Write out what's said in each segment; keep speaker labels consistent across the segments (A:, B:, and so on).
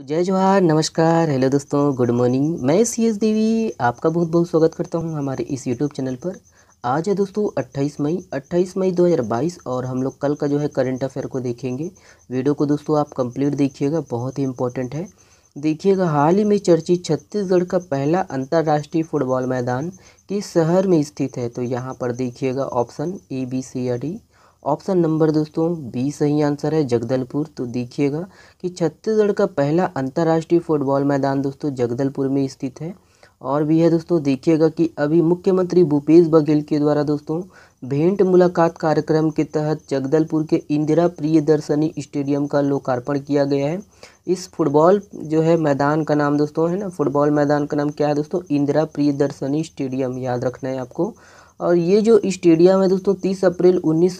A: तो जय जवाहर नमस्कार हेलो दोस्तों गुड मॉर्निंग मैं सी एस देवी आपका बहुत बहुत स्वागत करता हूं हमारे इस यूट्यूब चैनल पर आज है दोस्तों 28 मई 28 मई 2022 और हम लोग कल का जो है करंट अफेयर को देखेंगे वीडियो को दोस्तों आप कंप्लीट देखिएगा बहुत ही इंपॉर्टेंट है देखिएगा हाल ही में चर्चित छत्तीसगढ़ का पहला अंतर्राष्ट्रीय फुटबॉल मैदान किस शहर में स्थित है तो यहाँ पर देखिएगा ऑप्शन ए बी सी या डी ऑप्शन नंबर दोस्तों बी सही आंसर है जगदलपुर तो देखिएगा कि छत्तीसगढ़ का पहला अंतर्राष्ट्रीय फुटबॉल मैदान दोस्तों जगदलपुर में स्थित है और भी है दोस्तों देखिएगा कि अभी मुख्यमंत्री भूपेश बघेल के द्वारा दोस्तों भेंट मुलाकात कार्यक्रम के तहत जगदलपुर के इंदिरा प्रियदर्शनी स्टेडियम का लोकार्पण किया गया है इस फुटबॉल जो है मैदान का नाम दोस्तों है ना फुटबॉल मैदान का नाम क्या है दोस्तों इंदिरा प्रियदर्शनी स्टेडियम याद रखना है आपको और ये जो स्टेडियम है दोस्तों तीस अप्रैल उन्नीस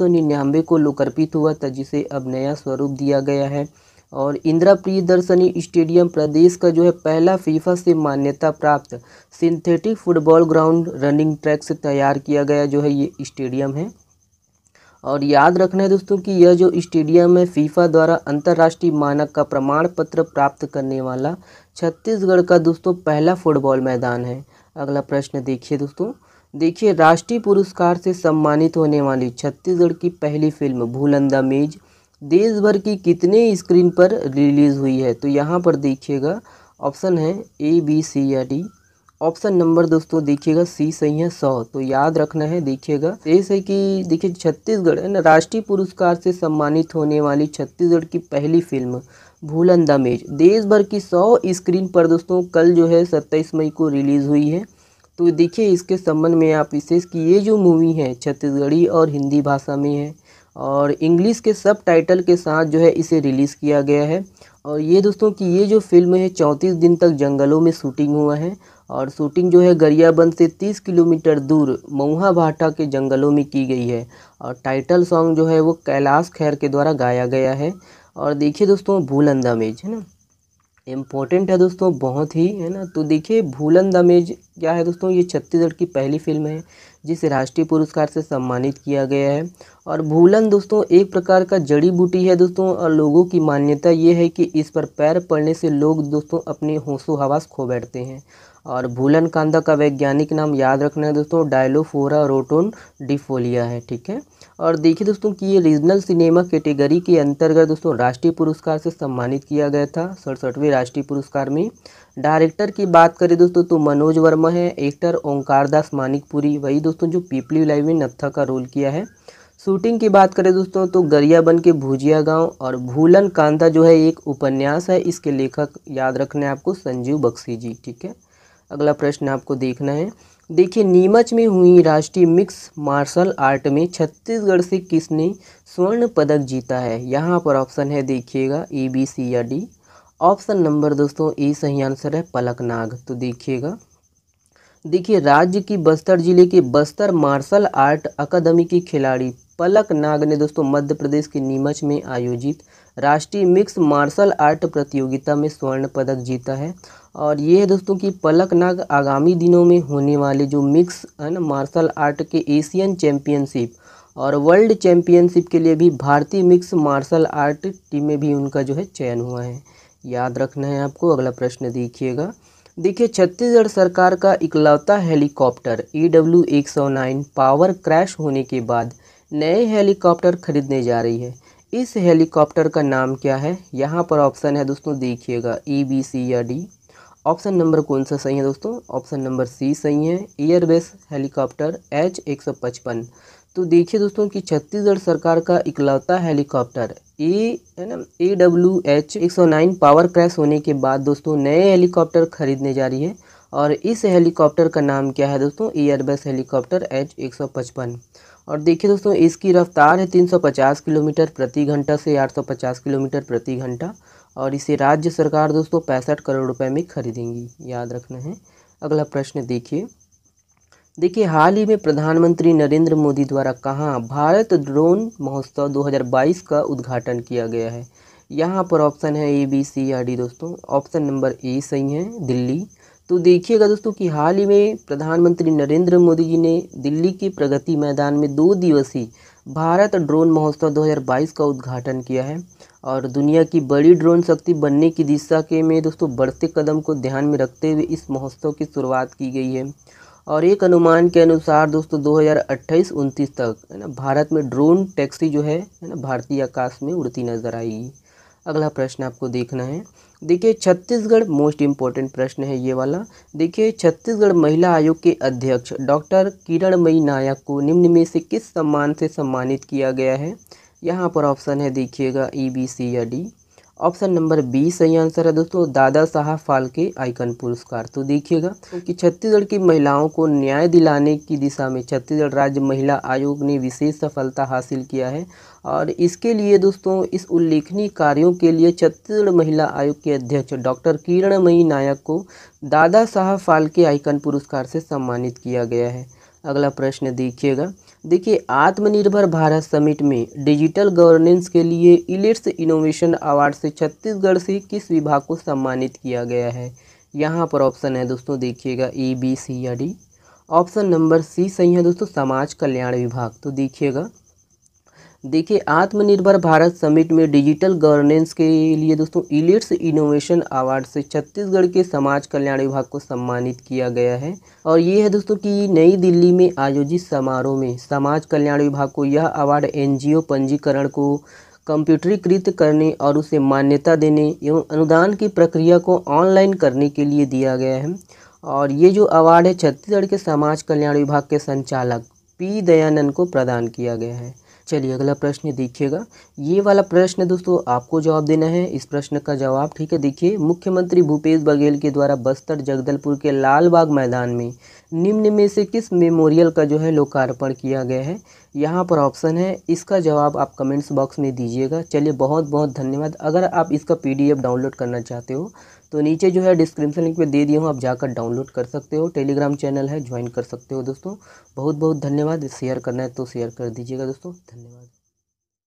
A: को लोकार्पित हुआ था जिसे अब नया स्वरूप दिया गया है और इंदिरा प्रियदर्शनी स्टेडियम प्रदेश का जो है पहला फीफा से मान्यता प्राप्त synthetic football ground running track से तैयार किया गया जो है ये स्टेडियम है और याद रखना है दोस्तों कि यह जो स्टेडियम है फीफा द्वारा अंतर्राष्ट्रीय मानक का प्रमाण पत्र प्राप्त करने वाला छत्तीसगढ़ का दोस्तों पहला फुटबॉल मैदान है अगला प्रश्न देखिए दोस्तों देखिए राष्ट्रीय पुरस्कार से सम्मानित होने वाली छत्तीसगढ़ की पहली फिल्म मेज देश भर की कितने स्क्रीन पर रिलीज़ हुई है तो यहाँ पर देखिएगा ऑप्शन है ए बी सी या डी ऑप्शन नंबर दोस्तों देखिएगा सी सही है सौ तो याद रखना है देखिएगा जैसे कि देखिए छत्तीसगढ़ है ना राष्ट्रीय पुरस्कार से सम्मानित होने वाली छत्तीसगढ़ की पहली फिल्म भूलन मेज देश भर की सौ स्क्रीन पर दोस्तों कल जो है सत्ताईस मई को रिलीज़ हुई है तो देखिए इसके संबंध में आप विशेष कि ये जो मूवी है छत्तीसगढ़ी और हिंदी भाषा में है और इंग्लिश के सब टाइटल के साथ जो है इसे रिलीज़ किया गया है और ये दोस्तों कि ये जो फिल्म है चौंतीस दिन तक जंगलों में शूटिंग हुआ है और शूटिंग जो है गरियाबंद से तीस किलोमीटर दूर मऊहा भाटा के जंगलों में की गई है और टाइटल सॉन्ग जो है वो कैलाश खैर के द्वारा गाया गया है और देखिए दोस्तों भूल अंदामेज है ना इम्पोर्टेंट है दोस्तों बहुत ही है ना तो देखिए भूलन दमेज क्या है दोस्तों ये छत्तीसगढ़ की पहली फिल्म है जिसे राष्ट्रीय पुरस्कार से सम्मानित किया गया है और भूलन दोस्तों एक प्रकार का जड़ी बूटी है दोस्तों और लोगों की मान्यता ये है कि इस पर पैर पड़ने से लोग दोस्तों अपने होशो हवास खो बैठते हैं और भूलन कांदा का वैज्ञानिक नाम याद रखना है दोस्तों डायलोफोरा रोटोन डिफोलिया है ठीक है और देखिए दोस्तों कि ये रीजनल सिनेमा कैटेगरी के अंतर्गत दोस्तों राष्ट्रीय पुरस्कार से सम्मानित किया गया था सड़सठवें राष्ट्रीय पुरस्कार में डायरेक्टर की बात करें दोस्तों तो मनोज वर्मा है एक्टर ओंकार दास मानिकपुरी वही दोस्तों जो पीपली लाइव में नत्था का रोल किया है शूटिंग की बात करें दोस्तों तो गरियाबन के भुजिया गांव और भूलन कांदा जो है एक उपन्यास है इसके लेखक याद रखने आपको संजीव बख्शी जी ठीक है अगला प्रश्न आपको देखना है देखिए नीमच में हुई राष्ट्रीय मिक्स मार्शल आर्ट में छत्तीसगढ़ से किसने स्वर्ण पदक जीता है यहाँ पर ऑप्शन है देखिएगा ए बी सी या डी ऑप्शन नंबर दोस्तों ए सही आंसर है पलक नाग तो देखिएगा देखिए राज्य की बस्तर जिले के बस्तर मार्शल आर्ट अकादमी की खिलाड़ी पलक नाग ने दोस्तों मध्य प्रदेश के नीमच में आयोजित राष्ट्रीय मिक्स मार्शल आर्ट प्रतियोगिता में स्वर्ण पदक जीता है और ये है दोस्तों कि पलक नाग आगामी दिनों में होने वाले जो मिक्स है मार्शल आर्ट के एशियन चैम्पियनशिप और वर्ल्ड चैम्पियनशिप के लिए भी भारतीय मिक्स मार्शल आर्ट टीम में भी उनका जो है चयन हुआ है याद रखना है आपको अगला प्रश्न देखिएगा देखिए छत्तीसगढ़ सरकार का इकलौता हेलीकॉप्टर ई e डब्ल्यू एक सौ नाइन पावर क्रैश होने के बाद नए हेलीकॉप्टर खरीदने जा रही है इस हेलीकॉप्टर का नाम क्या है यहाँ पर ऑप्शन है दोस्तों देखिएगा ए बी सी या डी ऑप्शन नंबर कौन सा सही है दोस्तों ऑप्शन नंबर सी सही है एयरबेस हेलीकॉप्टर एच एक सौ पचपन तो देखिए दोस्तों कि छत्तीसगढ़ सरकार का इकलौता हेलीकॉप्टर ए है ना ए डब्ल्यू एच एक सौ नाइन पावर क्रैश होने के बाद दोस्तों नए हेलीकॉप्टर खरीदने जा रही है और इस हेलीकॉप्टर का नाम क्या है दोस्तों एयरबेस हेलीकॉप्टर एच एक सौ पचपन और देखिए दोस्तों इसकी रफ्तार है 350 किलोमीटर प्रति घंटा से 850 किलोमीटर प्रति घंटा और इसे राज्य सरकार दोस्तों पैंसठ करोड़ रुपए में खरीदेंगी याद रखना है अगला प्रश्न देखिए देखिए हाल ही में प्रधानमंत्री नरेंद्र मोदी द्वारा कहाँ भारत ड्रोन महोत्सव 2022 का उद्घाटन किया गया है यहाँ पर ऑप्शन है ए बी सी या डी दोस्तों ऑप्शन नंबर ए सही है दिल्ली तो देखिएगा दोस्तों कि हाल ही में प्रधानमंत्री नरेंद्र मोदी जी ने दिल्ली के प्रगति मैदान में दो दिवसीय भारत ड्रोन महोत्सव 2022 का उद्घाटन किया है और दुनिया की बड़ी ड्रोन शक्ति बनने की दिशा के में दोस्तों बढ़ते कदम को ध्यान में रखते हुए इस महोत्सव की शुरुआत की गई है और एक अनुमान के अनुसार दोस्तों 2028 हज़ार तक है ना भारत में ड्रोन टैक्सी जो है ना भारतीय आकाश में उड़ती नजर आएगी अगला प्रश्न आपको देखना है देखिए छत्तीसगढ़ मोस्ट इम्पॉर्टेंट प्रश्न है ये वाला देखिए छत्तीसगढ़ महिला आयोग के अध्यक्ष डॉक्टर किरणमयी नायक को निम्न में से किस सम्मान से सम्मानित किया गया है यहाँ पर ऑप्शन है देखिएगा ई बी सी या डी ऑप्शन नंबर बी सही आंसर है दोस्तों दादा साहब फाल्के आइकन पुरस्कार तो देखिएगा कि छत्तीसगढ़ की महिलाओं को न्याय दिलाने की दिशा में छत्तीसगढ़ राज्य महिला आयोग ने विशेष सफलता हासिल किया है और इसके लिए दोस्तों इस उल्लेखनीय कार्यों के लिए छत्तीसगढ़ महिला आयोग के अध्यक्ष डॉक्टर किरणमयी नायक को दादा साहब फाल्के आइकन पुरस्कार से सम्मानित किया गया है अगला प्रश्न देखिएगा देखिए आत्मनिर्भर भारत समिट में डिजिटल गवर्नेंस के लिए इलेट्स इनोवेशन अवार्ड से छत्तीसगढ़ से किस विभाग को सम्मानित किया गया है यहाँ पर ऑप्शन है दोस्तों देखिएगा ए बी सी या डी ऑप्शन नंबर सी सही है दोस्तों समाज कल्याण विभाग तो देखिएगा देखिए आत्मनिर्भर भारत समिट में डिजिटल गवर्नेंस के लिए दोस्तों इलेट्स इनोवेशन अवार्ड से छत्तीसगढ़ के समाज कल्याण विभाग को सम्मानित किया गया है और ये है दोस्तों कि नई दिल्ली में आयोजित समारोह में समाज कल्याण विभाग को यह अवार्ड एनजीओ पंजीकरण को कंप्यूटरीकृत करने और उसे मान्यता देने एवं अनुदान की प्रक्रिया को ऑनलाइन करने के लिए दिया गया है और ये जो अवार्ड है छत्तीसगढ़ के समाज कल्याण विभाग के संचालक पी दयानंद को प्रदान किया गया है चलिए अगला प्रश्न देखिएगा ये वाला प्रश्न दोस्तों आपको जवाब देना है इस प्रश्न का जवाब ठीक है देखिए मुख्यमंत्री भूपेश बघेल के द्वारा बस्तर जगदलपुर के लालबाग मैदान में निम्न में से किस मेमोरियल का जो है लोकार्पण किया गया है यहाँ पर ऑप्शन है इसका जवाब आप कमेंट्स बॉक्स में दीजिएगा चलिए बहुत बहुत धन्यवाद अगर आप इसका पीडीएफ डाउनलोड करना चाहते हो तो नीचे जो है डिस्क्रिप्शन लिंक पे दे दिया हूँ आप जाकर डाउनलोड कर सकते हो टेलीग्राम चैनल है ज्वाइन कर सकते हो दोस्तों बहुत बहुत धन्यवाद शेयर करना है तो शेयर कर दीजिएगा दोस्तों धन्यवाद